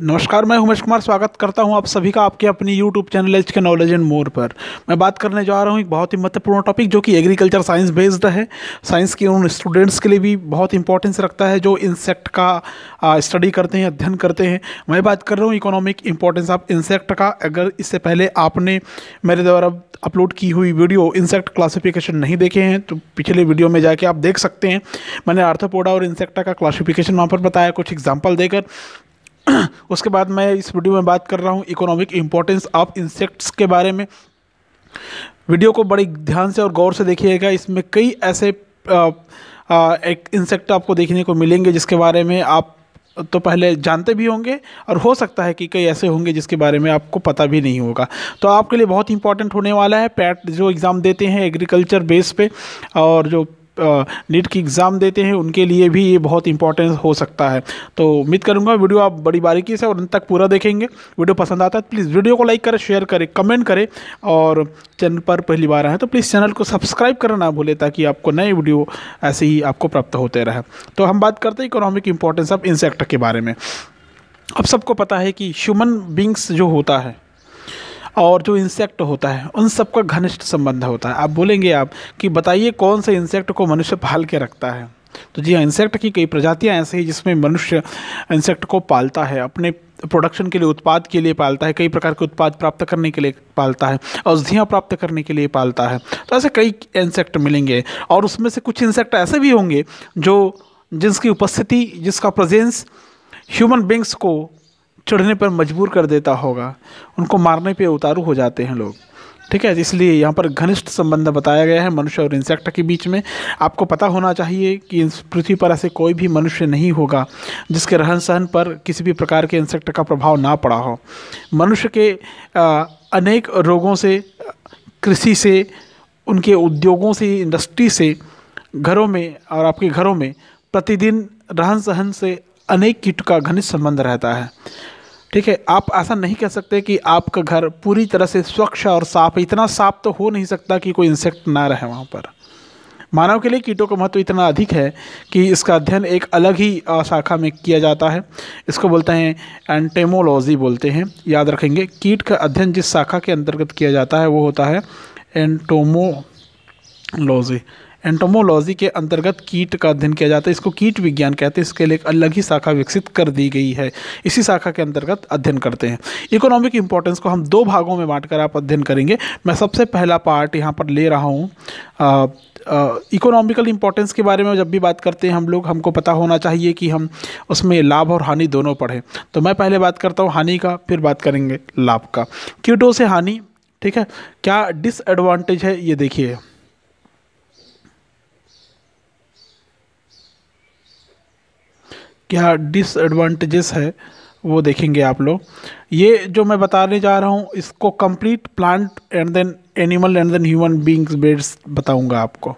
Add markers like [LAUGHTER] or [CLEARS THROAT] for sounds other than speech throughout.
नमस्कार मैं उमेश कुमार स्वागत करता हूं आप सभी का आपके अपनी YouTube channel H K knowledge and more पर मैं बात करने जा रहा हूं एक बहुत ही महत्वपूर्ण टॉपिक जो कि एग्रीकल्चर साइंस बेस्ड है साइंस के उन स्टूडेंट्स के लिए भी बहुत इंपॉर्टेंस रखता है जो इंसेक्ट का स्टडी करते हैं अध्ययन करते हैं मैं बात कर रहा हूँ इकोनॉमिक इंपॉर्टेंस ऑफ इंसेक्ट का अगर इससे पहले आपने मेरे द्वारा अपलोड की हुई वीडियो इंसेक्ट क्लासिफिकेशन नहीं देखे हैं तो पिछले वीडियो में जाके आप देख सकते हैं मैंने आर्थोपोडा और इंसेक्टा का क्लासिफिकेशन वहाँ पर बताया कुछ एग्जाम्पल देकर [CLEARS THROAT] उसके बाद मैं इस वीडियो में बात कर रहा हूँ इकोनॉमिक इम्पोर्टेंस ऑफ इंसेक्ट्स के बारे में वीडियो को बड़ी ध्यान से और गौर से देखिएगा इसमें कई ऐसे आ, आ, एक इंसेक्ट आपको देखने को मिलेंगे जिसके बारे में आप तो पहले जानते भी होंगे और हो सकता है कि कई ऐसे होंगे जिसके बारे में आपको पता भी नहीं होगा तो आपके लिए बहुत इंपॉर्टेंट होने वाला है पैट जो एग्ज़ाम देते हैं एग्रीकल्चर बेस पे और जो नीट की एग्ज़ाम देते हैं उनके लिए भी ये बहुत इंपॉर्टेंस हो सकता है तो उम्मीद करूँगा वीडियो आप बड़ी बारीकी से और अंत तक पूरा देखेंगे वीडियो पसंद आता है प्लीज़ वीडियो तो को लाइक करें शेयर करें कमेंट करें और चैनल पर पहली बार आए तो प्लीज़ चैनल को सब्सक्राइब करना ना भूलें ताकि आपको नए वीडियो ऐसे ही आपको प्राप्त होते रहे तो हम बात करते हैं इकोनॉमिक इंपॉर्टेंस ऑफ इंसेक्ट के बारे में अब सबको पता है कि ह्यूमन बींग्स जो होता है और जो इंसेक्ट होता है उन सबका घनिष्ठ संबंध होता है आप बोलेंगे आप कि बताइए कौन से इंसेक्ट को मनुष्य पाल के रखता है तो जी हाँ इंसेक्ट की कई प्रजातियाँ ऐसे हैं जिसमें मनुष्य इंसेक्ट को पालता है अपने प्रोडक्शन के लिए उत्पाद के लिए पालता है कई प्रकार के उत्पाद प्राप्त करने के लिए पालता है औषधियाँ प्राप्त करने के लिए पालता है तो ऐसे कई इंसेक्ट मिलेंगे और उसमें से कुछ इंसेक्ट ऐसे भी होंगे जो जिसकी उपस्थिति जिसका प्रजेंस ह्यूमन बींग्स को चढ़ने पर मजबूर कर देता होगा उनको मारने पे उतारू हो जाते हैं लोग ठीक है इसलिए यहाँ पर घनिष्ठ संबंध बताया गया है मनुष्य और इंसेक्ट के बीच में आपको पता होना चाहिए कि इस पृथ्वी पर ऐसे कोई भी मनुष्य नहीं होगा जिसके रहन सहन पर किसी भी प्रकार के इंसेक्ट का प्रभाव ना पड़ा हो मनुष्य के अनेक रोगों से कृषि से उनके उद्योगों से इंडस्ट्री से घरों में और आपके घरों में प्रतिदिन रहन सहन से अनेक कीट का घनिष्ठ संबंध रहता है ठीक है आप ऐसा नहीं कह सकते कि आपका घर पूरी तरह से स्वच्छ और साफ इतना साफ तो हो नहीं सकता कि कोई इंसेक्ट ना रहे वहाँ पर मानव के लिए कीटों का महत्व इतना अधिक है कि इसका अध्ययन एक अलग ही शाखा में किया जाता है इसको बोलते हैं एंटेमोलॉजी बोलते हैं याद रखेंगे कीट का अध्ययन जिस शाखा के अंतर्गत किया जाता है वो होता है एंटोमोलॉजी एंटोमोलॉजी के अंतर्गत कीट का अध्ययन किया जाता है इसको कीट विज्ञान कहते हैं इसके लिए एक अलग ही शाखा विकसित कर दी गई है इसी शाखा के अंतर्गत अध्ययन करते हैं इकोनॉमिक इंपॉर्टेंस को हम दो भागों में बांटकर आप अध्ययन करेंगे मैं सबसे पहला पार्ट यहाँ पर ले रहा हूँ इकोनॉमिकल इंपॉर्टेंस के बारे में जब भी बात करते हैं हम लोग हमको पता होना चाहिए कि हम उसमें लाभ और हानि दोनों पढ़ें तो मैं पहले बात करता हूँ हानि का फिर बात करेंगे लाभ का कीटों से हानि ठीक है क्या डिसएडवांटेज है ये देखिए क्या डिसएडवांटेजेस है वो देखेंगे आप लोग ये जो मैं बताने जा रहा हूँ इसको complete plant and then animal and then human beings beds बताऊँगा आपको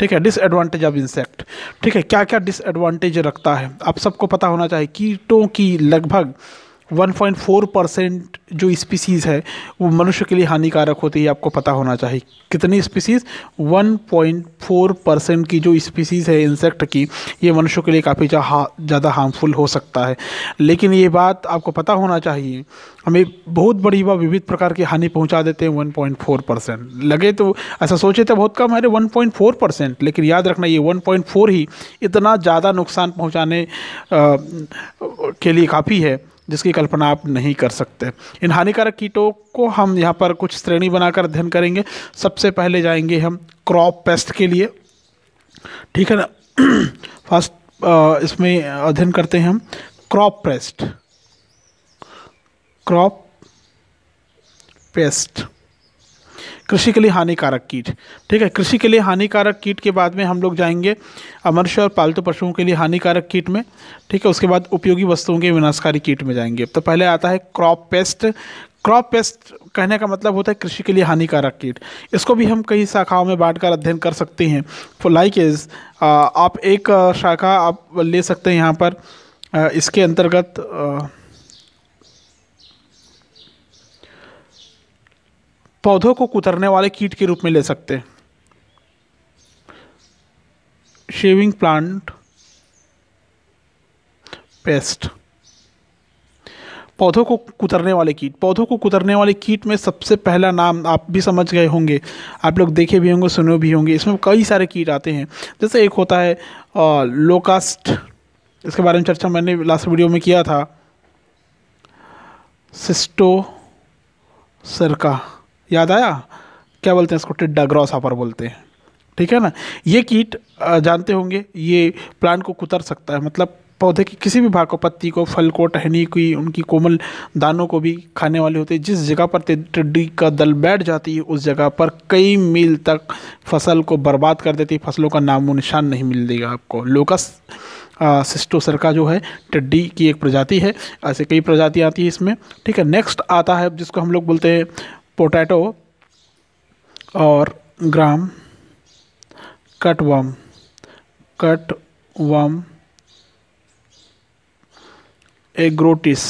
ठीक है डिसएडवांटेज ऑफ इंसेक्ट ठीक है क्या क्या डिसएडवांटेज रखता है आप सबको पता होना चाहिए कीटों की लगभग 1.4 परसेंट जो स्पीसीज़ है वो मनुष्य के लिए हानिकारक होती है आपको पता होना चाहिए कितनी स्पीसीज़ 1.4 परसेंट की जो स्पीसीज़ है इंसेक्ट की ये मनुष्य के लिए काफ़ी ज़्यादा हार्मफुल हो सकता है लेकिन ये बात आपको पता होना चाहिए हमें बहुत बड़ी व विविध प्रकार की हानि पहुंचा देते हैं 1.4 परसेंट लगे तो ऐसा सोचे तो बहुत कम है वन परसेंट लेकिन याद रखना ये 1.4 ही इतना ज़्यादा नुकसान पहुंचाने आ, के लिए काफ़ी है जिसकी कल्पना आप नहीं कर सकते इन हानिकारक कीटों को हम यहाँ पर कुछ श्रेणी बनाकर अध्ययन करेंगे सबसे पहले जाएंगे हम क्रॉप पेस्ट के लिए ठीक है ना [CLEARS THROAT] फर्स्ट इसमें अध्ययन करते हैं हम क्रॉप पेस्ट क्रॉप पेस्ट कृषि के लिए हानिकारक कीट ठीक है कृषि के लिए हानिकारक कीट के बाद में हम लोग जाएंगे अमरश और पालतू पशुओं के लिए हानिकारक कीट में ठीक है उसके बाद उपयोगी वस्तुओं के विनाशकारी कीट में जाएंगे तो पहले आता है क्रॉप पेस्ट क्रॉप पेस्ट कहने का मतलब होता है कृषि के लिए हानिकारक कीट इसको भी हम कई शाखाओं में बांटकर अध्ययन कर सकते हैं फॉर लाइक इज आप एक शाखा आप ले सकते हैं यहाँ पर इसके अंतर्गत पौधों को कुतरने वाले कीट के रूप में ले सकते हैं शेविंग प्लांट पेस्ट पौधों को कुतरने वाले कीट पौधों को कुतरने वाले कीट में सबसे पहला नाम आप भी समझ गए होंगे आप लोग देखे भी होंगे सुने भी होंगे इसमें कई सारे कीट आते हैं जैसे एक होता है लोकास्ट इसके बारे में चर्चा मैंने लास्ट वीडियो में किया था सिस्टो सरका याद आया क्या बोलते हैं इसको टिड्डा ग्रॉस हापर बोलते हैं ठीक है ना ये कीट जानते होंगे ये प्लांट को कुतर सकता है मतलब पौधे की किसी भी भाग को पत्ती को फल को टहनी की उनकी कोमल दानों को भी खाने वाले होते हैं जिस जगह पर टिड्डी का दल बैठ जाती है उस जगह पर कई मील तक फसल को बर्बाद कर देती है फसलों का नामो निशान नहीं मिल देगा आपको लोकस सिस्टोसर का जो है टिड्डी की एक प्रजाति है ऐसे कई प्रजातियाँ आती है इसमें ठीक है नेक्स्ट आता है जिसको हम लोग बोलते हैं पोटैटो और ग्राम कटवम कटवम एग्रोटिस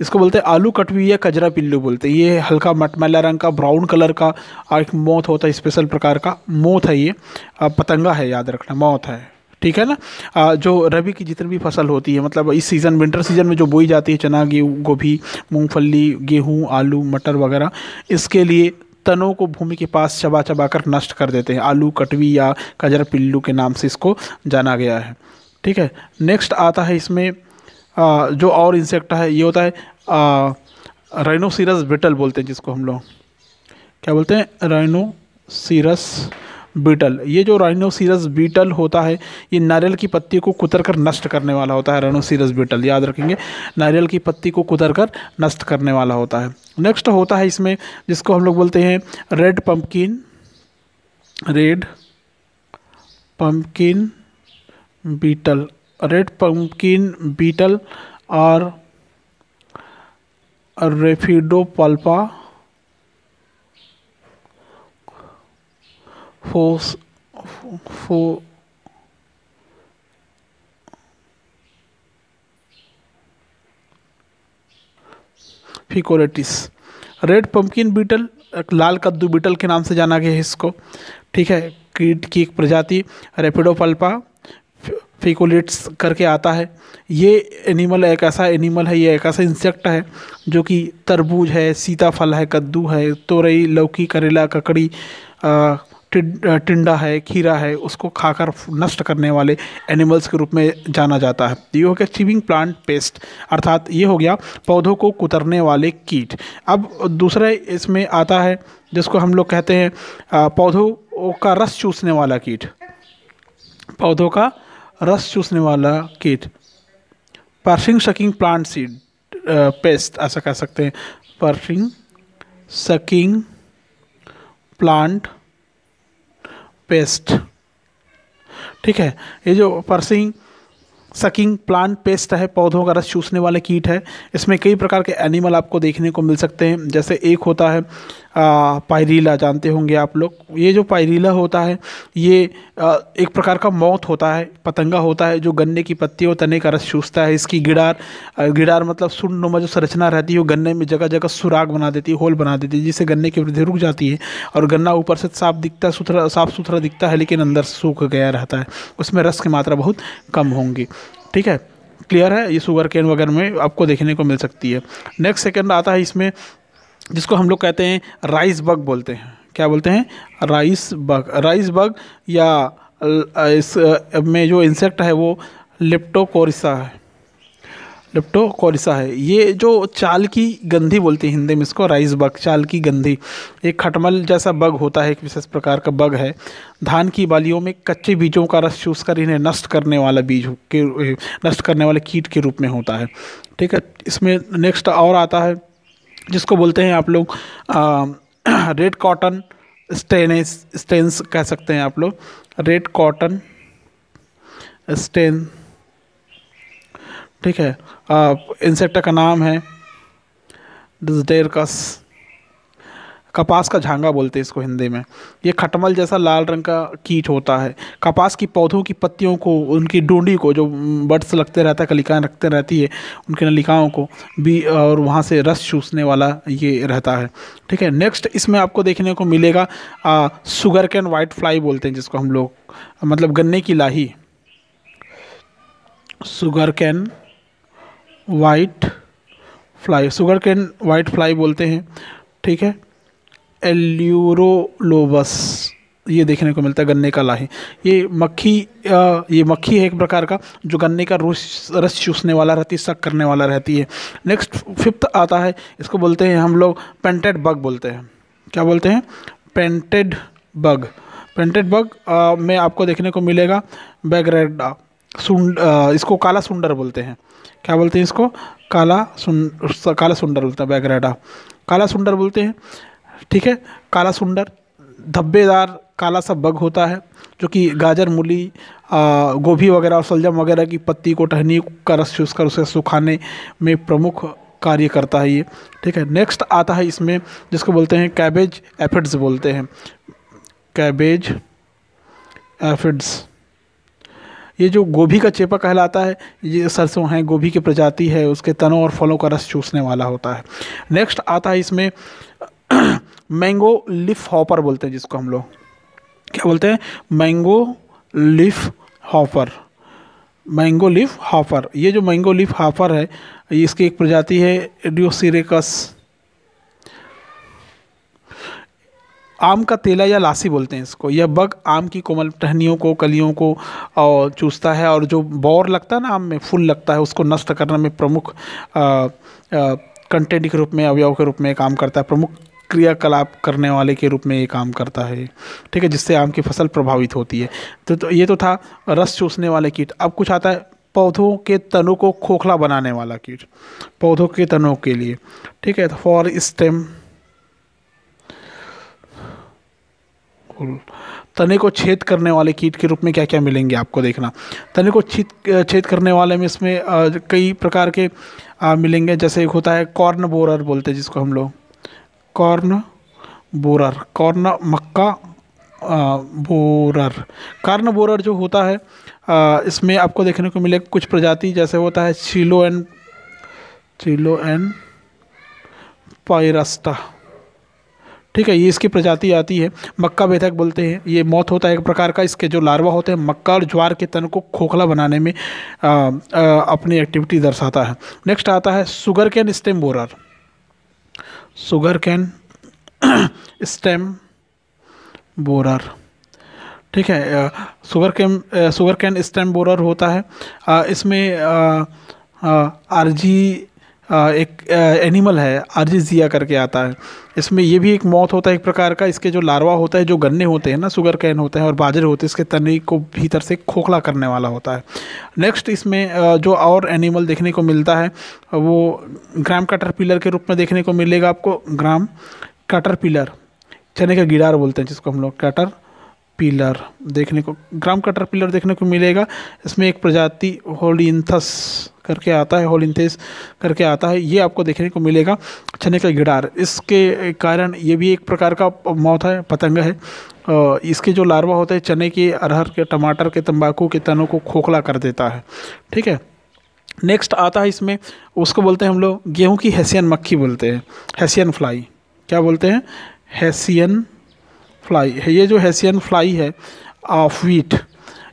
इसको बोलते हैं आलू कटवी या कजरा पिल्लू बोलते हैं ये हल्का मटमैला रंग का ब्राउन कलर का और एक मौत होता है स्पेशल प्रकार का मौत है ये पतंगा है याद रखना मौत है ठीक है ना जो रबी की जितनी भी फसल होती है मतलब इस सीज़न विंटर सीज़न में जो बोई जाती है चना गोभी मूँगफली गेहूँ आलू मटर वगैरह इसके लिए तनों को भूमि के पास चबा चबा कर नष्ट कर देते हैं आलू कटवी या कजर पिल्लू के नाम से इसको जाना गया है ठीक है नेक्स्ट आता है इसमें आ, जो और इंसेक्ट है ये होता है रेनोसीरस बिटल बोलते हैं जिसको हम लोग क्या बोलते हैं रेनोसीरस बीटल ये जो राइनोसीरस बीटल होता है ये नारियल की पत्ती को कुतर कर नष्ट करने वाला होता है राइनोसीरस बीटल याद रखेंगे नारियल की पत्ती को कुतर कर नष्ट करने वाला होता है नेक्स्ट होता है इसमें जिसको हम लोग बोलते हैं red pumpkin red pumpkin beetle red pumpkin beetle और रेफिडोपल्पा फोर्स फो फिकोलेटिस रेड पम्पकिन बीटल एक लाल कद्दू बीटल के नाम से जाना गया है इसको ठीक है कीट की एक प्रजाति रेपिडोपल्पा फिकोलेट्स करके आता है ये एनिमल एक ऐसा एनिमल है ये एक ऐसा इंसेक्ट है जो कि तरबूज है सीताफल है कद्दू है तोरई लौकी करेला ककड़ी टिंडा है खीरा है उसको खाकर नष्ट करने वाले एनिमल्स के रूप में जाना जाता है ये हो गया चिविंग प्लांट पेस्ट अर्थात ये हो गया पौधों को कुतरने वाले कीट अब दूसरा इसमें आता है जिसको हम लोग कहते हैं पौधों का रस चूसने वाला कीट पौधों का रस चूसने वाला कीट परफिंग शकिंग प्लांट सीड पेस्ट ऐसा कह सकते हैं परफिंग सकिंग प्लांट पेस्ट ठीक है ये जो परसिंग सकिंग प्लांट पेस्ट है पौधों का रस चूसने वाले कीट है इसमें कई प्रकार के एनिमल आपको देखने को मिल सकते हैं जैसे एक होता है पायरीला जानते होंगे आप लोग ये जो पायरीला होता है ये आ, एक प्रकार का मौत होता है पतंगा होता है जो गन्ने की पत्ती और तने का रस चूसता है इसकी गिडार गिडार मतलब नुमा जो संरचना रहती है वो गन्ने में जगह जगह सुराग बना देती है होल बना देती है जिससे गन्ने की वृद्धि रुक जाती है और गन्ना ऊपर से साफ दिखता सुथरा साफ सुथरा दिखता है लेकिन अंदर सूख गया रहता है उसमें रस की मात्रा बहुत कम होंगी ठीक है क्लियर है ये शुगर केन वगैरह में आपको देखने को मिल सकती है नेक्स्ट सेकंड आता है इसमें जिसको हम लोग कहते हैं राइस बग बोलते हैं क्या बोलते हैं राइस बग राइस बग या इस में जो इंसेक्ट है वो लिप्टोकोरिसा है लिप्टोकोरिसा है ये जो चाल की गंधी बोलती है हिंदी में इसको राइस बग चाल की गंधी एक खटमल जैसा बग होता है एक विशेष प्रकार का बग है धान की बालियों में कच्चे बीजों का रस चूस कर इन्हें नष्ट करने वाला बीज के नष्ट करने वाले कीट के रूप में होता है ठीक है इसमें नेक्स्ट और आता है जिसको बोलते हैं आप लोग रेड कॉटन स्टेनेस स्टेन्स कह सकते हैं आप लोग रेड कॉटन स्टेन ठीक है इंसेक्ट का नाम है डिजडेरकस कपास का झांगा बोलते हैं इसको हिंदी में ये खटमल जैसा लाल रंग का कीट होता है कपास की पौधों की पत्तियों को उनकी डूडी को जो बर्ड्स लगते रहता है कलिकाएँ रखते रहती है उनके नलिकाओं को भी और वहाँ से रस चूसने वाला ये रहता है ठीक है नेक्स्ट इसमें आपको देखने को मिलेगा आ, सुगर कैन वाइट फ्लाई बोलते हैं जिसको हम लोग मतलब गन्ने की लाही sugarcane whitefly sugarcane whitefly बोलते हैं ठीक है एल्यूरोलोबस ये देखने को मिलता है गन्ने का लाही ये मक्खी ये मक्खी है एक प्रकार का जो गन्ने का रूस रस चूसने वाला रहती है शक करने वाला रहती है नेक्स्ट फिफ्थ आता है इसको बोलते हैं हम लोग पेंटेड बग बोलते हैं क्या बोलते हैं पेंटेड बग पेंटेड बग में आपको देखने को मिलेगा बैगरेडा सुंड इसको काला सुंडर बोलते हैं क्या बोलते हैं इसको काला सुन काला सुंडर बोलते हैं बैगरेडा काला सुंडर बोलते हैं ठीक है काला सुंडर धब्बेदार काला सा बग होता है जो कि गाजर मूली गोभी वगैरह और सलजम वगैरह की पत्ती को टहनी का रस चूस कर उसे सुखाने में प्रमुख कार्य करता है ये ठीक है नेक्स्ट आता है इसमें जिसको बोलते हैं कैबेज एफिड्स बोलते हैं कैबेज एफिड्स ये जो गोभी का चेपा कहलाता है ये सरसों हैं गोभी की प्रजाति है उसके तनों और फलों का रस चूसने वाला होता है नेक्स्ट आता है इसमें मैंगो लिफ हॉपर बोलते हैं जिसको हम लोग क्या बोलते हैं मैंगो लिफ हॉपर मैंगो लिफ हॉपर ये जो मैंगो लिफ हॉपर है इसकी एक प्रजाति है एडियोसिरेकस आम का तेला या लासी बोलते हैं इसको यह बग आम की कोमल टहनियों को कलियों को और चूसता है और जो बौर लगता है ना आम में फूल लगता है उसको नष्ट करने में प्रमुख कंटेंट के रूप में अवयव के रूप में काम करता है प्रमुख क्रियाकलाप करने वाले के रूप में ये काम करता है ठीक है जिससे आम की फसल प्रभावित होती है तो, तो ये तो था रस चूसने वाले कीट अब कुछ आता है पौधों के तनों को खोखला बनाने वाला कीट पौधों के तनों के लिए ठीक है फॉर तो स्टेम तने को छेद करने वाले कीट के रूप में क्या क्या मिलेंगे आपको देखना तने को छेद छेद करने वाले में इसमें कई प्रकार के मिलेंगे जैसे एक होता है कॉर्न बोरर बोलते हैं जिसको हम लोग कॉर्न बोरर कॉर्न मक्का बोरर कार्न बोरर जो होता है आ, इसमें आपको देखने को मिले कुछ प्रजाति जैसे होता है चीलो एन चीलो एन पायरस्टा ठीक है ये इसकी प्रजाति आती है मक्का बेधक बोलते हैं ये मौत होता है एक प्रकार का इसके जो लार्वा होते हैं मक्का और ज्वार के तन को खोखला बनाने में आ, आ, अपनी एक्टिविटी दर्शाता है नेक्स्ट आता है sugarcane stem borer sugarcane stem borer ठीक है sugarcane sugarcane stem borer होता है इसमें जी एक एनिमल है आर्जिजिया करके आता है इसमें ये भी एक मौत होता है एक प्रकार का इसके जो लार्वा होता है जो गन्ने होते हैं ना शुगर कैन होते हैं और बाजरे होते हैं इसके तने को भीतर से खोखला करने वाला होता है नेक्स्ट इसमें जो और एनिमल देखने को मिलता है वो ग्राम कटर के रूप में देखने को मिलेगा आपको ग्राम कटर चने का गिडार बोलते हैं जिसको हम लोग कटर पिलर देखने को ग्राम कटर पिलर देखने को मिलेगा इसमें एक प्रजाति होलिंथस करके आता है होलिंथेस करके आता है ये आपको देखने को मिलेगा चने का गिडार इसके कारण ये भी एक प्रकार का मौत है पतंग है इसके जो लार्वा होते हैं चने के अरहर के टमाटर के तंबाकू के तनों को खोखला कर देता है ठीक है नेक्स्ट आता है इसमें उसको बोलते हैं हम लोग गेहूँ की हैसियन मक्खी बोलते हैं हैसियन फ्लाई क्या बोलते हैं हैसियन फ्लाई है ये जो हैसियन फ्लाई है ऑफ वीट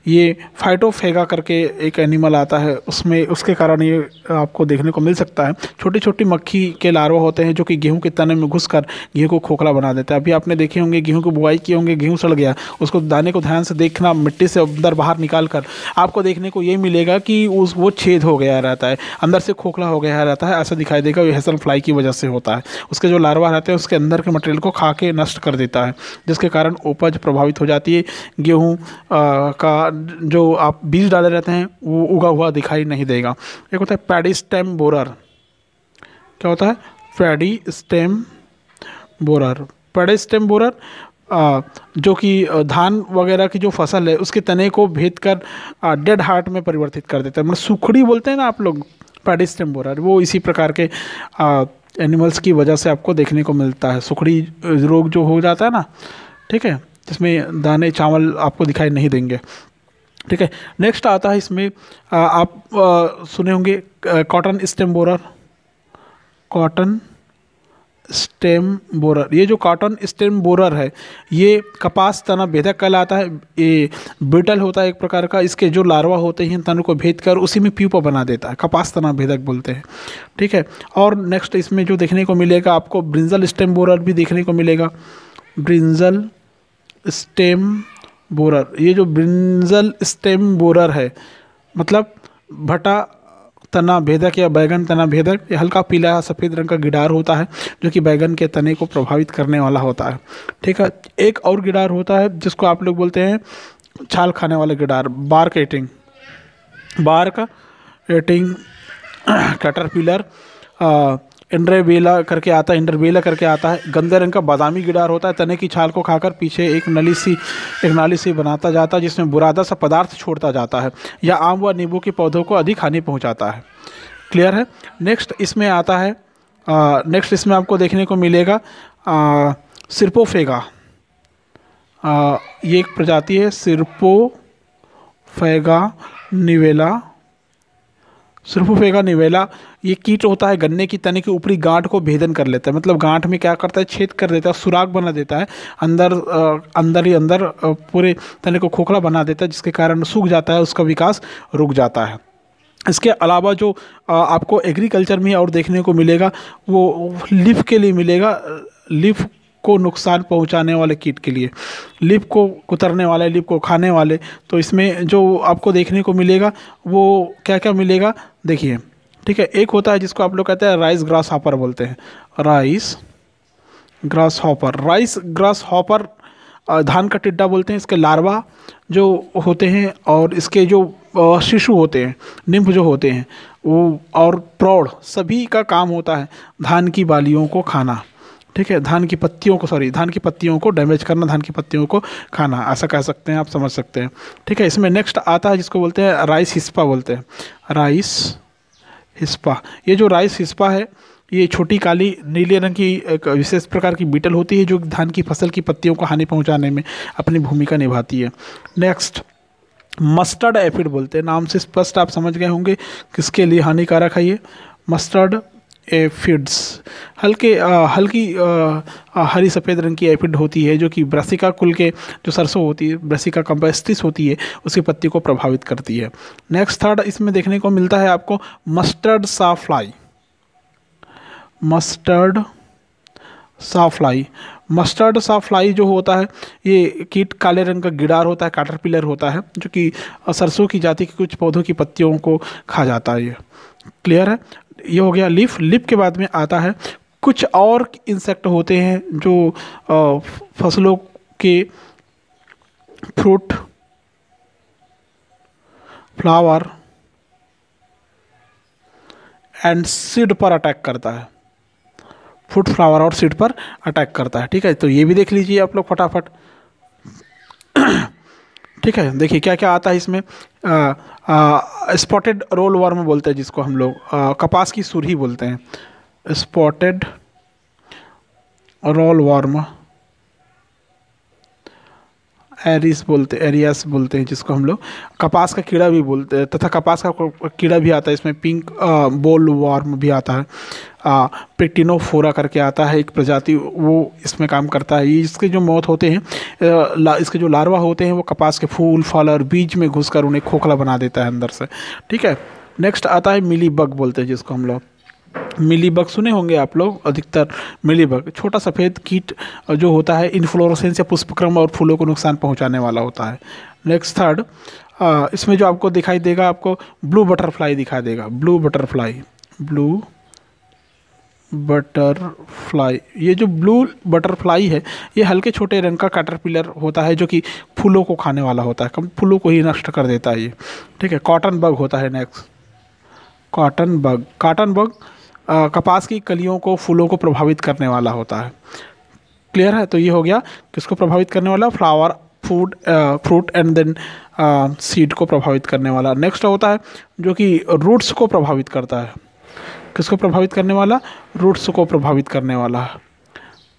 ये फाइटोफेगा करके एक एनिमल आता है उसमें उसके कारण ये आपको देखने को मिल सकता है छोटी छोटी मक्खी के लार्वा होते हैं जो कि गेहूँ के तने में घुस कर गेहूँ को खोखला बना देता है अभी आपने देखे होंगे गेहूँ की बुआई किए होंगे गेहूँ सड़ गया उसको दाने को ध्यान से देखना मिट्टी से अंदर बाहर निकाल कर आपको देखने को ये मिलेगा कि उस वो छेद हो गया रहता है अंदर से खोखला हो गया रहता है ऐसा दिखाई देगा ये हेसल फ्लाई की वजह से होता है उसके जो लार्वा रहते हैं उसके अंदर के मटेरियल को खा के नष्ट कर देता है जिसके कारण उपज प्रभावित हो जाती है गेहूँ का जो आप बीज डाले रहते हैं वो उगा हुआ दिखाई नहीं देगा एक होता है पैडी स्टेम बोरर क्या होता है paddy stem borer paddy stem borer जो कि धान वगैरह की जो फसल है उसके तने को भेद कर डेड हार्ट में परिवर्तित कर देता है मतलब सूखड़ी बोलते हैं ना आप लोग पैडी स्टेम बोरर वो इसी प्रकार के आ, एनिमल्स की वजह से आपको देखने को मिलता है सुखड़ी रोग जो हो जाता है ना ठीक है जिसमें दाने चावल आपको दिखाई नहीं देंगे ठीक है नेक्स्ट आता है इसमें आ, आप आ, सुने होंगे cotton stem borer cotton stem borer ये जो कॉटन स्टेम बोरर है ये कपास तना भेदक कहलाता है ये बिटल होता है एक प्रकार का इसके जो लार्वा होते हैं तन को भेद कर उसी में प्यूपा बना देता है कपास तना भेदक बोलते हैं ठीक है और नेक्स्ट इसमें जो देखने को मिलेगा आपको ब्रिंजल स्टेम बोरर भी देखने को मिलेगा ब्रिंजल स्टेम बोरर ये जो ब्रिंजल स्टेम बोरर है मतलब भटा तना भेदक या बैगन तना भेदक ये हल्का पीला सफ़ेद रंग का गिडार होता है जो कि बैगन के तने को प्रभावित करने वाला होता है ठीक है एक और गिडार होता है जिसको आप लोग बोलते हैं छाल खाने वाला गिडार bark eating bark eating caterpillar बेला करके आता है इंडरबेला करके आता है गंदे रंग का बादामी गिडार होता है तने की छाल को खाकर पीछे एक नली सी एक नाली सी बनाता जाता है जिसमें बुरादा सा पदार्थ छोड़ता जाता है या आम व नींबू के पौधों को अधिक हानि पहुँचाता है क्लियर है नेक्स्ट इसमें आता है नेक्स्ट इसमें आपको देखने को मिलेगा आ, सिरपोफेगा आ, ये एक प्रजाति है फेगा निवेला सुरफुफेगा निवेला ये कीट होता है गन्ने की तने के ऊपरी गांठ को भेदन कर लेता है मतलब गांठ में क्या करता है छेद कर देता है सुराग बना देता है अंदर अंदर ही अंदर पूरे तने को खोखला बना देता है जिसके कारण सूख जाता है उसका विकास रुक जाता है इसके अलावा जो आपको एग्रीकल्चर में और देखने को मिलेगा वो लिफ के लिए मिलेगा लिफ को नुकसान पहुंचाने वाले कीट के लिए लिप को कुतरने वाले लिप को खाने वाले तो इसमें जो आपको देखने को मिलेगा वो क्या क्या मिलेगा देखिए ठीक है एक होता है जिसको आप लोग कहते हैं राइस ग्रास हॉपर बोलते हैं rice grasshopper rice grasshopper धान का टिड्डा बोलते हैं इसके लार्वा जो होते हैं और इसके जो शिशु होते हैं निम्फ जो होते हैं वो और प्रौढ़ सभी का काम होता है धान की बालियों को खाना ठीक है धान की पत्तियों को सॉरी धान की पत्तियों को डैमेज करना धान की पत्तियों को खाना ऐसा कह सकते हैं आप समझ सकते हैं ठीक है इसमें नेक्स्ट आता है जिसको बोलते हैं राइस हिस्पा बोलते हैं राइस हिस्पा ये जो राइस हिस्पा है ये छोटी काली नीले रंग की एक विशेष प्रकार की बीटल होती है जो धान की फसल की पत्तियों को हानि पहुंचाने में अपनी भूमिका निभाती है नेक्स्ट मस्टर्ड एफिड बोलते हैं नाम से स्पष्ट आप समझ गए होंगे किसके लिए हानिकारक है ये मस्टर्ड एफिड्स हल्के हल्की हरी सफ़ेद रंग की एफिड होती है जो कि ब्रसिका कुल के जो सरसों होती है ब्रसिका कम्पेस्टिस होती है उसकी पत्ती को प्रभावित करती है नेक्स्ट थर्ड इसमें देखने को मिलता है आपको mustard sawfly mustard sawfly mustard sawfly जो होता है ये कीट काले रंग का गिडार होता है काटरपिलर होता है जो कि सरसों की जाति के कुछ पौधों की पत्तियों को खा जाता है ये क्लियर है ये हो गया लिफ लिप के बाद में आता है कुछ और इंसेक्ट होते हैं जो फसलों के फ्रूट फ्लावर एंड सीड पर अटैक करता है फ्रूट फ्लावर और सीड पर अटैक करता है ठीक है तो ये भी देख लीजिए आप लोग फटाफट ठीक है देखिए क्या क्या आता है इसमें स्पॉटेड रोल वर्म बोलते हैं जिसको हम लोग कपास की सुरही बोलते हैं स्पॉटेड रोल वार्म एरिस बोलते एरियास बोलते हैं जिसको हम लोग कपास का कीड़ा भी बोलते हैं तथा कपास का कीड़ा भी आता है इसमें पिंक बोल वार्म भी आता है पेक्टिनोफोरा करके आता है एक प्रजाति वो इसमें काम करता है इसके जो मौत होते हैं इसके जो लार्वा होते हैं वो कपास के फूल फल और बीज में घुसकर उन्हें खोखला बना देता है अंदर से ठीक है नेक्स्ट आता है मिली बग बोलते हैं जिसको हम लोग मिली बग सुने होंगे आप लोग अधिकतर मिली बग छोटा सफ़ेद कीट जो होता है इन्फ्लोरोसेंस या पुष्पक्रम और फूलों को नुकसान पहुंचाने वाला होता है नेक्स्ट थर्ड इसमें जो आपको दिखाई देगा आपको ब्लू बटरफ्लाई दिखाई देगा ब्लू बटरफ्लाई ब्लू बटरफ्लाई ये जो ब्लू बटरफ्लाई है ये हल्के छोटे रंग का कैटरपिलर होता है जो कि फूलों को खाने वाला होता है कम फूलों को ही नष्ट कर देता है ये ठीक है कॉटन बग होता है next cotton bug cotton bug आ, कपास की कलियों को फूलों को प्रभावित करने वाला होता है क्लियर है तो ये हो गया किसको प्रभावित करने वाला flower food fruit and then seed को प्रभावित करने वाला नेक्स्ट होता है जो कि रूट्स को प्रभावित करता है किसको प्रभावित करने वाला रूट्स को प्रभावित करने वाला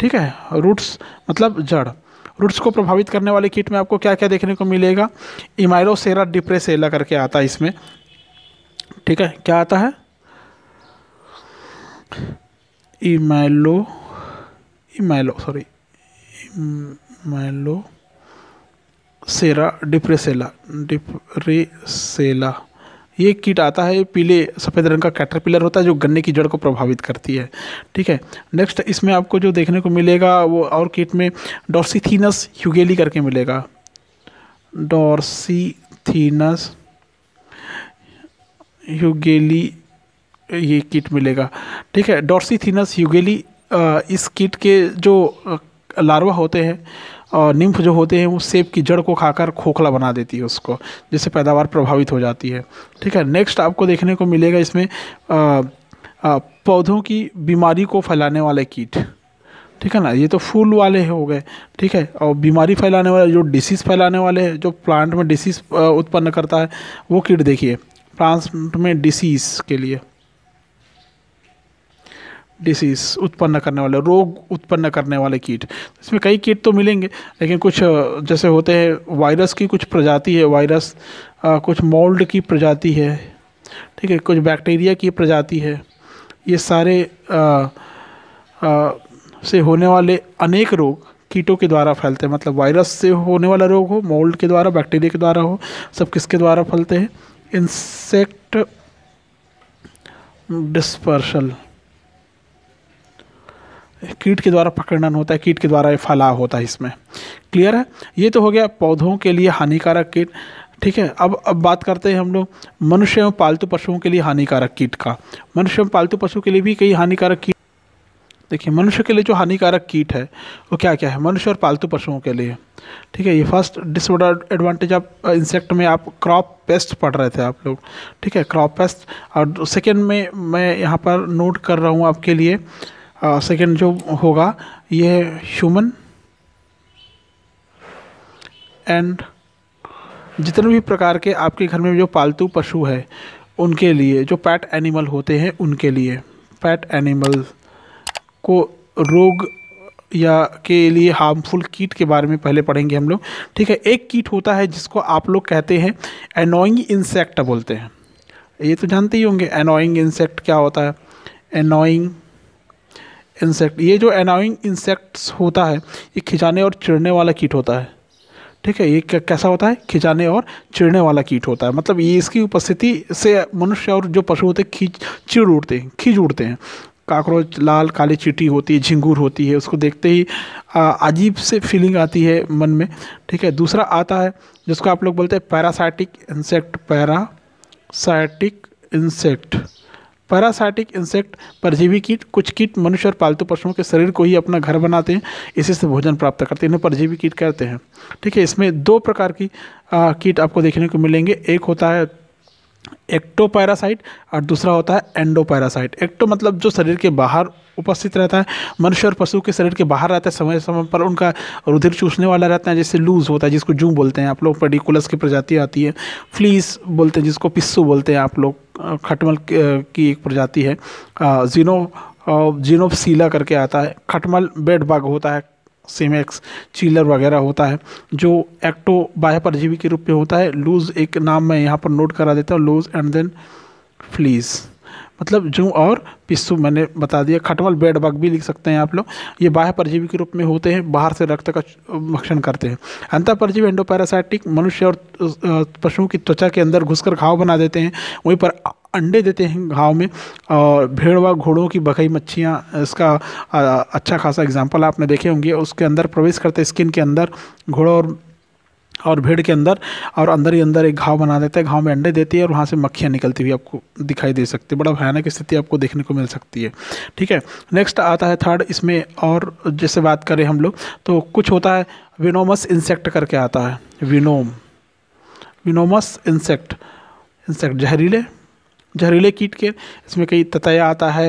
ठीक है रूट्स मतलब जड़ रूट्स को प्रभावित करने वाले कीट में आपको क्या क्या देखने को मिलेगा इमाइलोसेरा डिप्रेसेला करके आता है इसमें ठीक है क्या आता है Imalo Imalo sorry Imalo सेरा डिप्रेसेला डिप्रेसेला ये कीट आता है पीले सफ़ेद रंग का कैटरपिलर होता है जो गन्ने की जड़ को प्रभावित करती है ठीक है नेक्स्ट इसमें आपको जो देखने को मिलेगा वो और कीट में डॉर्सीथीनस ह्यूगेली करके मिलेगा डॉर्सीथीनस ह्यूगेली ये किट मिलेगा ठीक है डॉर्सीथिनस युगेली इस किट के जो लार्वा होते हैं और निम्फ जो होते हैं वो सेब की जड़ को खाकर खोखला बना देती है उसको जिससे पैदावार प्रभावित हो जाती है ठीक है नेक्स्ट आपको देखने को मिलेगा इसमें आ, आ, पौधों की बीमारी को फैलाने वाले कीट ठीक है ना ये तो फूल वाले हो गए ठीक है और बीमारी फैलाने वाले जो डिसीज़ फैलाने वाले हैं जो प्लांट में डिसीज़ उत्पन्न करता है वो कीट देखिए प्लांट में डिसीज़ के लिए डिसीज़ उत्पन्न करने वाले रोग उत्पन्न करने वाले कीट इसमें कई कीट तो मिलेंगे लेकिन कुछ जैसे होते हैं वायरस की कुछ प्रजाति है वायरस कुछ मोल्ड की प्रजाति है ठीक है कुछ बैक्टीरिया की प्रजाति है ये सारे आ, आ, से होने वाले अनेक रोग कीटों के द्वारा फैलते हैं मतलब वायरस से होने वाला रोग हो मोल्ड के द्वारा बैक्टीरिया के द्वारा हो सब किसके द्वारा फैलते हैं इंसेक्ट डिस्पर्शल कीट के द्वारा पकड़न होता है कीट के द्वारा फैलाव होता है इसमें क्लियर है ये तो हो गया पौधों के लिए हानिकारक कीट ठीक है अब अब बात करते हैं हम लोग मनुष्य एवं पालतू पशुओं के लिए हानिकारक कीट का मनुष्य एवं पालतू पशु के लिए भी कई हानिकारक कीट देखिए मनुष्य के लिए जो हानिकारक कीट है वो क्या क्या है मनुष्य और पालतू पशुओं के लिए ठीक है ये फर्स्ट डिसऑर्डर एडवांटेज आप इंसेक्ट में आप क्रॉप पेस्ट पढ़ रहे थे आप लोग ठीक है क्रॉप पेस्ट और सेकेंड में मैं यहाँ पर नोट कर रहा हूँ आपके लिए सेकंड जो होगा ये ह्यूमन एंड जितने भी प्रकार के आपके घर में जो पालतू पशु है उनके लिए जो पैट एनिमल होते हैं उनके लिए पैट एनिमल को रोग या के लिए हार्मफुल कीट के बारे में पहले पढ़ेंगे हम लोग ठीक है एक कीट होता है जिसको आप लोग कहते हैं एनोइंग इंसेक्ट बोलते हैं ये तो जानते ही होंगे एनोइंग इंसेक्ट क्या होता है एनोइंग इंसेक्ट ये जो एनाइंग इंसेक्ट्स होता है ये खिंचाने और चिड़ने वाला कीट होता है ठीक है ये कैसा होता है खिंचाने और चिड़ने वाला कीट होता है मतलब ये इसकी उपस्थिति से मनुष्य और जो पशु होते हैं खींच चिड़ उड़ते हैं खींच उड़ते हैं काकरोच लाल काली चीटी होती है झिंगूर होती है उसको देखते ही अजीब से फीलिंग आती है मन में ठीक है दूसरा आता है जिसको आप लोग बोलते हैं parasitic insect parasitic insect parasitic insect परजीवी कीट कुछ कीट मनुष्य और पालतू पशुओं के शरीर को ही अपना घर बनाते हैं इसी से भोजन प्राप्त करते हैं इन्हें परजीवी कीट कहते हैं ठीक है इसमें दो प्रकार की आ, कीट आपको देखने को मिलेंगे एक होता है एक्टोपैरासाइट और दूसरा होता है एंडोपैरासाइट एक्टो मतलब जो शरीर के बाहर उपस्थित रहता है मनुष्य और पशु के शरीर के बाहर रहता है समय समय पर उनका रुधिर चूसने वाला रहता है जैसे लूज होता है जिसको जू बोलते हैं आप लोग पेडिकुलस की प्रजाति आती है फ्लीस बोलते हैं जिसको पिस्सू बोलते हैं आप लोग खटमल की एक प्रजाति है जीनो जीनोपसीला करके आता है खटमल बेड बाग होता है सीमेक्स चीलर वगैरह होता है जो एक्टो बाह्य परजीवी के रूप में होता है लूज एक नाम मैं यहाँ पर नोट करा देता हूँ लूज एंड देन फ्लीज़ मतलब जू और पिस्सू मैंने बता दिया खटमल बेड बग भी लिख सकते हैं आप लोग ये बाह्य परजीवी के रूप में होते हैं बाहर से रक्त का भक्षण करते हैं अंतर परजीवी एंडोपैरासाइटिक मनुष्य और पशुओं की त्वचा के अंदर घुसकर घाव बना देते हैं वहीं पर अंडे देते हैं घाव में और भेड़ व घोड़ों की बकई मच्छियाँ इसका अच्छा खासा एग्जाम्पल आपने देखे होंगे उसके अंदर प्रवेश करते स्किन के अंदर घोड़ों और और भीड़ के अंदर और अंदर ही अंदर एक घाव बना देता है घाव में अंडे देती है और वहाँ से मक्खियाँ निकलती हुई आपको दिखाई दे सकती है बड़ा भयानक स्थिति आपको देखने को मिल सकती है ठीक है नेक्स्ट आता है थर्ड इसमें और जैसे बात करें हम लोग तो कुछ होता है विनोमस इंसेक्ट करके आता है विनोम विनोमस इंसेक्ट इंसेक्ट जहरीले जहरीले कीट के इसमें कई ततया आता है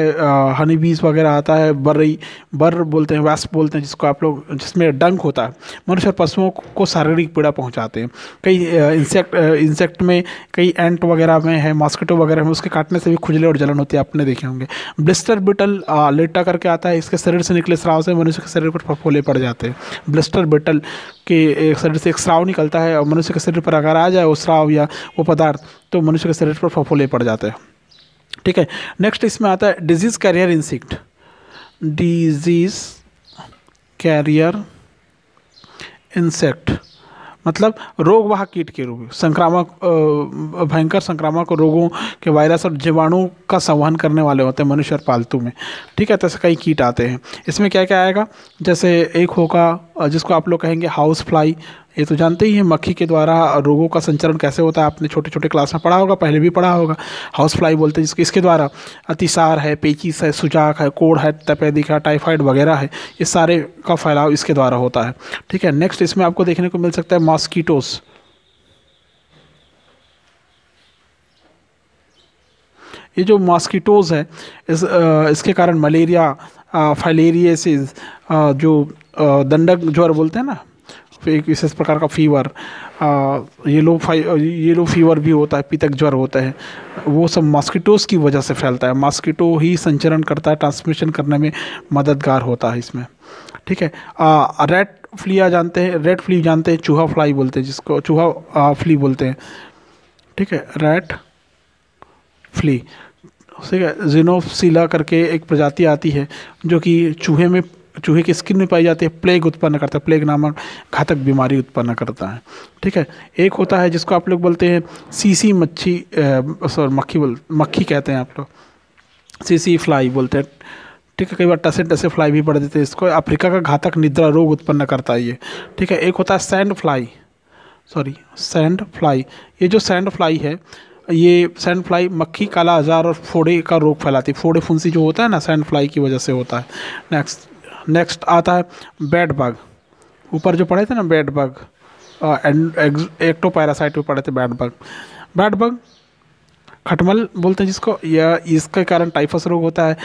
हनी बीज वगैरह आता है बर्री बर बोलते हैं वैस्प बोलते हैं जिसको आप लोग जिसमें डंक होता है मनुष्य और पशुओं को शारीरिक पीड़ा पहुंचाते हैं कई इंसेक्ट इंसेक्ट में कई एंट वगैरह में है मॉस्किटो वगैरह में उसके काटने से भी खुजले और जलन होती है आपने देखे होंगे ब्लिस्टर बिटल लेटा करके आता है इसके शरीर से निकले स्राव से मनुष्य के शरीर पर फफोले पड़ जाते हैं ब्लिस्टर बिटल के एक शरीर से एक स्राव निकलता है और मनुष्य के शरीर पर अगर आ जाए वो स्राव या वो पदार्थ तो मनुष्य के शरीर पर फफोले पड़ जाते हैं ठीक है नेक्स्ट इसमें आता है disease carrier insect disease carrier insect मतलब रोग कीट के रूप में संक्रामक भयंकर संक्रामक रोगों के वायरस और जीवाणु का संवहन करने वाले होते हैं मनुष्य और पालतू में ठीक है तैसे कई कीट आते हैं इसमें क्या क्या आएगा जैसे एक होगा जिसको आप लोग कहेंगे हाउस फ्लाई ये तो जानते ही हैं मक्खी के द्वारा रोगों का संचरण कैसे होता है आपने छोटे छोटे क्लास में पढ़ा होगा पहले भी पढ़ा होगा हाउस फ्लाई बोलते हैं जिसके इसके द्वारा अतिसार है पेचिस है सुजाक है कोड़ है तपेदिक है टाइफाइड वगैरह है ये सारे का फैलाव इसके द्वारा होता है ठीक है नेक्स्ट इसमें आपको देखने को मिल सकता है मॉस्कीटोस ये जो मॉस्कीटोज़ है इस आ, इसके कारण मलेरिया फाइलेरिएसिस जो दंडक ज्वर बोलते हैं ना एक विशेष प्रकार का फीवर येलो येलो फीवर भी होता है पितक ज्वर होता है वो सब मॉस्किटोज़ की वजह से फैलता है मॉस्किटो ही संचरण करता है ट्रांसमिशन करने में मददगार होता है इसमें ठीक है रेड फ्लिया जानते हैं रेड फ्ली जानते हैं चूहा फ्लाई बोलते हैं जिसको चूहा फ्ली बोलते हैं ठीक है रेड फ्ली ठीक है जिनोफसिला करके एक प्रजाति आती है जो कि चूहे में चूहे की स्किन में पाई जाती है प्लेग उत्पन्न करता है प्लेग नामक घातक बीमारी उत्पन्न करता है ठीक है एक होता है जिसको आप लोग बोलते हैं सीसी मच्छी सॉरी मक्खी बोल मक्खी कहते हैं आप लोग सीसी फ्लाई बोलते हैं ठीक है कई बार टसे टसे फ्लाई भी पड़ देते हैं इसको अफ्रीका का घातक निद्रा रोग उत्पन्न करता है ये ठीक है एक होता है sandfly sorry sandfly ये जो सैंड फ्लाई है ये सैंड फ्लाई मक्खी काला आजार और फोड़े का रोग फैलाती है फोड़े फुंसी जो होता है ना सैंड फ्लाई की वजह से होता है नेक्स्ट नेक्स्ट आता है बेड बग ऊपर जो पढ़े थे ना बेड बग एक्टो पैरासाइट भी पढ़े थे बेड बग बेड बग खटमल बोलते हैं जिसको या इसके कारण टाइफस रोग होता है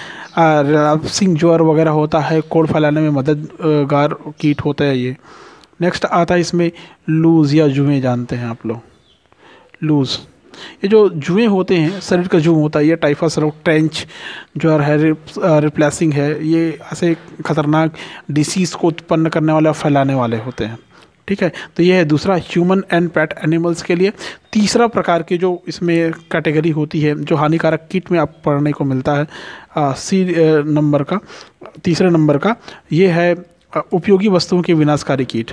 रिलैप्सिंग ज्वर वगैरह होता है कोड फैलाने में मददगार कीट होते हैं ये नेक्स्ट आता है इसमें लूज़ या जुएँ जानते हैं आप लोग लूज़ ये जो जुएँ होते हैं शरीर का जुएँ होता है ये टाइफस रोग ट्रेंच जो है रिप्लेसिंग है ये ऐसे ख़तरनाक डिसीज़ को उत्पन्न करने वाले और फैलाने वाले होते हैं ठीक है तो यह है दूसरा ह्यूमन एंड पैट एनिमल्स के लिए तीसरा प्रकार के जो इसमें कैटेगरी होती है जो हानिकारक कीट में आप पढ़ने को मिलता है आ, सी नंबर का तीसरे नंबर का ये है उपयोगी वस्तुओं के विनाशकारी कीट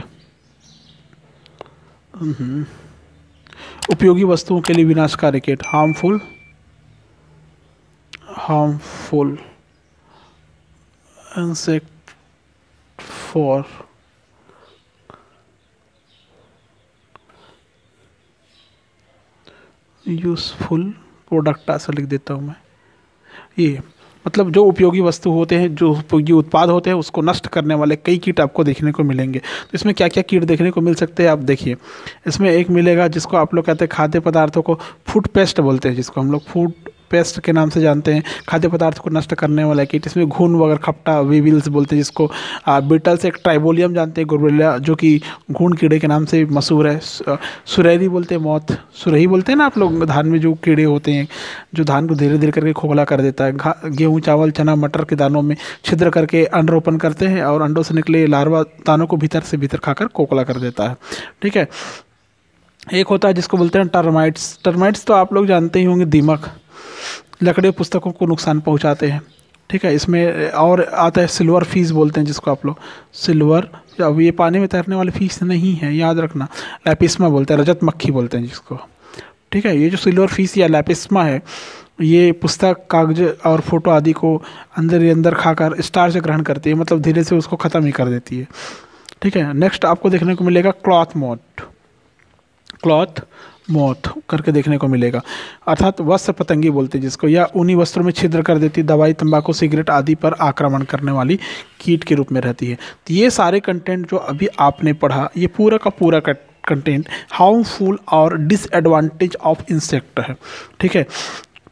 हम्म उपयोगी वस्तुओं के लिए विनाशकारी कीट harmful harmful insect for useful product ऐसा लिख देता हूँ मैं ये मतलब जो उपयोगी वस्तु होते हैं जो उपयोगी उत्पाद होते हैं उसको नष्ट करने वाले कई कीट आपको देखने को मिलेंगे तो इसमें क्या क्या कीट देखने को मिल सकते हैं आप देखिए इसमें एक मिलेगा जिसको आप लोग कहते हैं खाद्य पदार्थों को फूड पेस्ट बोलते हैं जिसको हम लोग फूड पेस्ट के नाम से जानते हैं खाद्य पदार्थ को नष्ट करने वाला कीट इसमें घून वगैरह खपटा वेविल्स बोलते हैं जिसको बिटल्स एक ट्राइबोलियम जानते हैं गोरबेला जो कि घून कीड़े के नाम से मशहूर है सुरहरी बोलते हैं मौत सुरही बोलते हैं ना आप लोग धान में जो कीड़े होते हैं जो धान को धीरे धीरे करके खोखला कर देता है गेहूँ चावल चना मटर के दानों में छिद्र करके अंड रोपण करते हैं और अंडों से निकले लार्वा दानों को भीतर से भीतर खाकर खोखला कर देता है ठीक है एक होता है जिसको बोलते हैं टर्माइट्स टर्माइट्स तो आप लोग जानते ही होंगे दीमक लकड़े पुस्तकों को नुकसान पहुंचाते हैं ठीक है इसमें और आता है सिल्वर फीस बोलते हैं जिसको आप लोग सिल्वर अब ये पानी में तैरने वाली फीस नहीं है याद रखना लैपिस्मा बोलते हैं रजत मक्खी बोलते हैं जिसको ठीक है ये जो सिल्वर फीस या लैपिस्मा है ये पुस्तक कागज और फोटो आदि को अंदर ही अंदर खाकर स्टार से ग्रहण करती है मतलब धीरे से उसको ख़त्म ही कर देती है ठीक है नेक्स्ट आपको देखने को मिलेगा क्लॉथ मोट क्लॉथ मौत करके देखने को मिलेगा अर्थात वस्त्र पतंगी बोलते जिसको या उन्हीं वस्त्रों में छिद्र कर देती दवाई तंबाकू सिगरेट आदि पर आक्रमण करने वाली कीट के रूप में रहती है तो ये सारे कंटेंट जो अभी आपने पढ़ा ये पूरा का पूरा कट कंटेंट हार्मफुल और डिसएडवांटेज ऑफ इंसेक्ट है ठीक है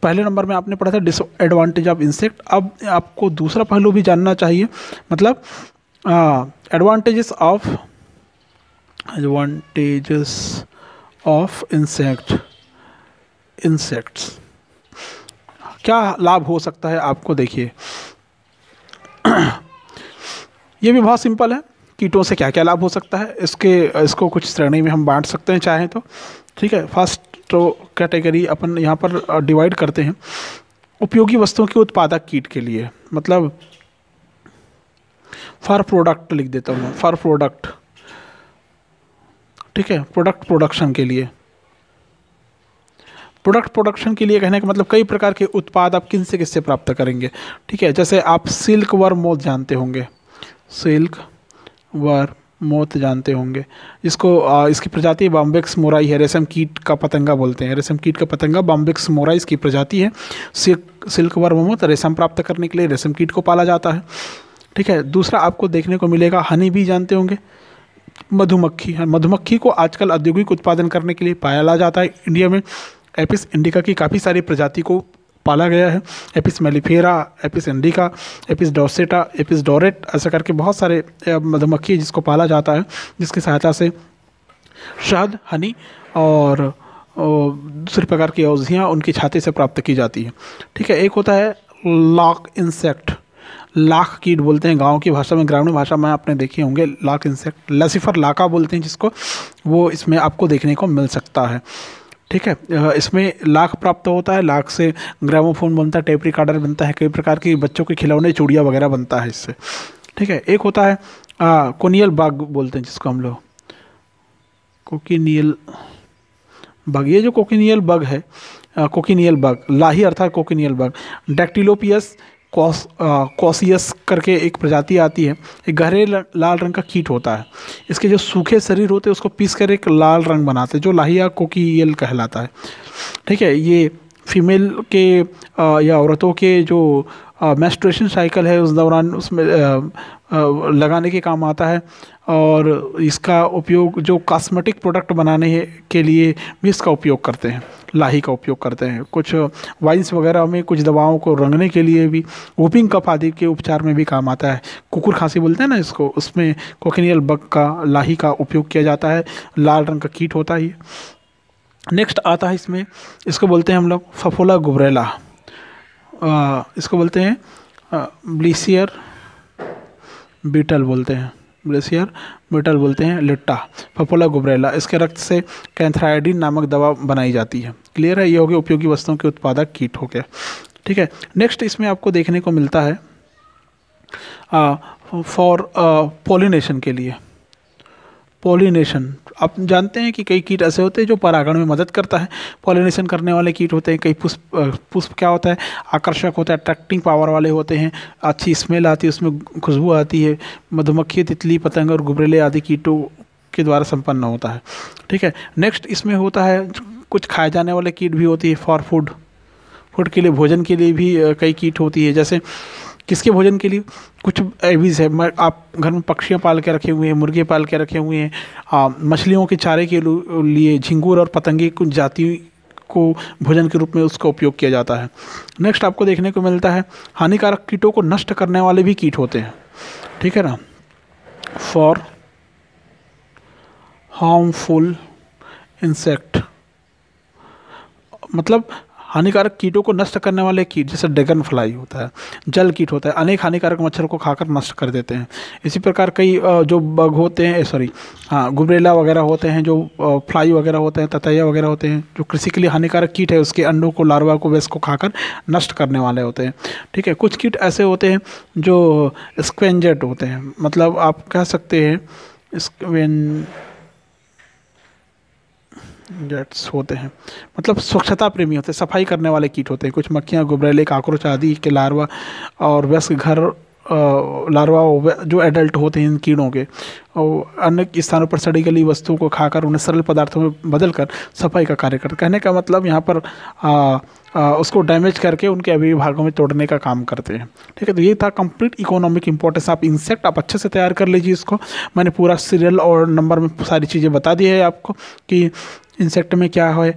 पहले नंबर में आपने पढ़ा था डिसएडवांटेज ऑफ इंसेक्ट अब आपको दूसरा पहलू भी जानना चाहिए मतलब advantages of advantages of insect insects क्या लाभ हो सकता है आपको देखिए ये भी बहुत सिंपल है कीटों से क्या क्या लाभ हो सकता है इसके इसको कुछ श्रेणी में हम बांट सकते हैं चाहें तो ठीक है फर्स्ट तो कैटेगरी अपन यहाँ पर डिवाइड करते हैं उपयोगी वस्तुओं के उत्पादक कीट के लिए मतलब फर प्रोडक्ट लिख देता हूँ फर प्रोडक्ट ठीक है प्रोडक्ट प्रोडक्शन के लिए प्रोडक्ट प्रोडक्शन के लिए कहने का मतलब कई प्रकार के उत्पाद आप किन से किससे प्राप्त करेंगे ठीक है जैसे आप सिल्क वर मोत जानते होंगे सिल्क वर मोत जानते होंगे इसको आ, इसकी प्रजाति बॉम्बिक्स मोराई है रेशम कीट का पतंगा बोलते हैं रेशम कीट का पतंगा बॉम्बिक्स मोराई इसकी प्रजाति है सिल्क सिल्क वर मोत रेशम प्राप्त करने के लिए रेशम कीट को पाला जाता है ठीक है दूसरा आपको देखने को मिलेगा हनी भी जानते होंगे मधुमक्खी है मधुमक्खी को आजकल औद्योगिक उत्पादन करने के लिए पाया जाता है इंडिया में एपिस इंडिका की काफ़ी सारी प्रजाति को पाला गया है एपिस मेलिफेरा एपिस इंडिका एपिस डोसेटा एपिस डोरेट ऐसा करके बहुत सारे मधुमक्खी जिसको पाला जाता है जिसकी सहायता से शहद हनी और दूसरे प्रकार की औषधियाँ उनकी छाती से प्राप्त की जाती है ठीक है एक होता है लॉक इंसेक्ट लाख कीट बोलते हैं गांव की भाषा में ग्रामीण भाषा में आपने देखे होंगे लाख इंसेक्ट लसीफर लाका बोलते हैं जिसको वो इसमें आपको देखने को मिल सकता है ठीक है इसमें लाख प्राप्त होता है लाख से ग्रामोफोन बनता है टेपरी कार्डर बनता है कई प्रकार के बच्चों के खिलौने चूड़िया वगैरह बनता है इससे ठीक है एक होता है कोनील कोनियल बाग बोलते हैं जिसको हम लोग कोकिनियल बग ये जो कोकिनियल बग है कोकिनियल बग लाही अर्थात कोकिनियल बग डैक्टिलोपियस कौस कौसियस करके एक प्रजाति आती है एक गहरे लाल रंग का कीट होता है इसके जो सूखे शरीर होते हैं उसको पीस कर एक लाल रंग बनाते हैं जो लाहिया कोकील कहलाता है ठीक है ये फीमेल के आ, या औरतों के जो मेस्ट्रेशन साइकिल है उस दौरान उसमें लगाने के काम आता है और इसका उपयोग जो कॉस्मेटिक प्रोडक्ट बनाने के लिए भी इसका उपयोग करते हैं लाही का उपयोग करते हैं कुछ वाइन्स वगैरह में कुछ दवाओं को रंगने के लिए भी वोपिंग कप आदि के उपचार में भी काम आता है कुकुर खांसी बोलते हैं ना इसको उसमें कोकिनियल बग का लाही का उपयोग किया जाता है लाल रंग का कीट होता है नेक्स्ट आता है इसमें इसको बोलते हैं हम लोग फफोला गुबरेला इसको बोलते हैं ब्लीसियर बीटल बोलते हैं ग्लेशियर मेटल बोलते हैं लिट्टा फपोला गुबरेला इसके रक्त से कैंथ्राइडिन नामक दवा बनाई जाती है क्लियर है ये हो गया उपयोगी वस्तुओं के उत्पादक कीट हो गया ठीक है नेक्स्ट इसमें आपको देखने को मिलता है फॉर पोलिनेशन के लिए पोलिनेशन आप जानते हैं कि कई कीट ऐसे होते हैं जो परागण में मदद करता है पॉलिनेशन करने वाले कीट होते हैं कई पुष्प पुष्प क्या होता है आकर्षक होता है अट्रैक्टिंग पावर वाले होते हैं अच्छी स्मेल आती है उसमें खुशबू आती है मधुमक्खी तितली पतंग और गुबरेले आदि कीटों के द्वारा संपन्न होता है ठीक है नेक्स्ट इसमें होता है कुछ खाए जाने वाले कीट भी होती है फॉर फूड फूड के लिए भोजन के लिए भी कई कीट होती है जैसे किसके भोजन के लिए कुछ एवीज है आप घर में पक्षियाँ पाल के रखे हुए हैं मुर्गे पाल के रखे हुए हैं मछलियों के चारे के लिए झिंगूर और पतंगे कुछ जाति को भोजन के रूप में उसका उपयोग किया जाता है नेक्स्ट आपको देखने को मिलता है हानिकारक कीटों को नष्ट करने वाले भी कीट होते हैं ठीक है ना फॉर हार्मफुल इंसेक्ट मतलब हानिकारक कीटों को नष्ट करने वाले कीट जैसे डेगन फ्लाई होता है जल कीट होता है अनेक हानिकारक मच्छर को खाकर नष्ट कर देते हैं इसी प्रकार कई जो बग होते हैं सॉरी हाँ गुबरेला वगैरह होते हैं जो फ्लाई वगैरह होते हैं ततैया वगैरह होते हैं जो कृषि के लिए हानिकारक कीट है उसके अंडों को लार्वा को वेस्ट को खाकर नष्ट करने वाले होते हैं ठीक है कुछ कीट ऐसे होते हैं जो स्क्वेंजेट होते हैं मतलब आप कह सकते हैं स्क्वें जेट्स होते हैं मतलब स्वच्छता प्रेमी होते हैं सफाई करने वाले कीट होते हैं कुछ मक्खियाँ गुबरेले काकरोच आदि के लार्वा और व्यस्क घर लार्वा जो एडल्ट होते हैं इन कीड़ों के और अन्य स्थानों पर सड़ी गली वस्तुओं को खाकर उन्हें सरल पदार्थों में बदल कर सफाई का कार्य करते कहने का मतलब यहाँ पर आ, आ, उसको डैमेज करके उनके अभी भागों में तोड़ने का काम करते हैं ठीक है तो ये था कंप्लीट इकोनॉमिक इंपॉर्टेंस आप इंसेक्ट आप अच्छे से तैयार कर लीजिए इसको मैंने पूरा सीरियल और नंबर में सारी चीज़ें बता दी है आपको कि इंसेक्ट में क्या है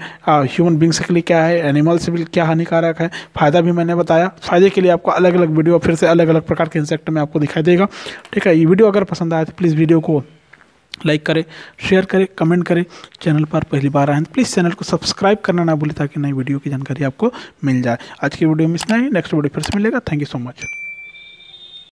ह्यूमन बींग्स के लिए क्या है एनिमल्स के भी क्या हानिकारक है फ़ायदा भी मैंने बताया फ़ायदे के लिए आपको अलग अलग वीडियो फिर से अलग अलग प्रकार के इंसेक्ट में आपको दिखाई देगा ठीक है ये वीडियो अगर पसंद आया तो प्लीज़ वीडियो को लाइक करें शेयर करें कमेंट करें चैनल पर पहली बार आए तो प्लीज़ चैनल को सब्सक्राइब करना ना भूलें ताकि नई वीडियो की जानकारी आपको मिल जाए आज की वीडियो में इतना ही नेक्स्ट वीडियो फिर से मिलेगा थैंक यू सो मच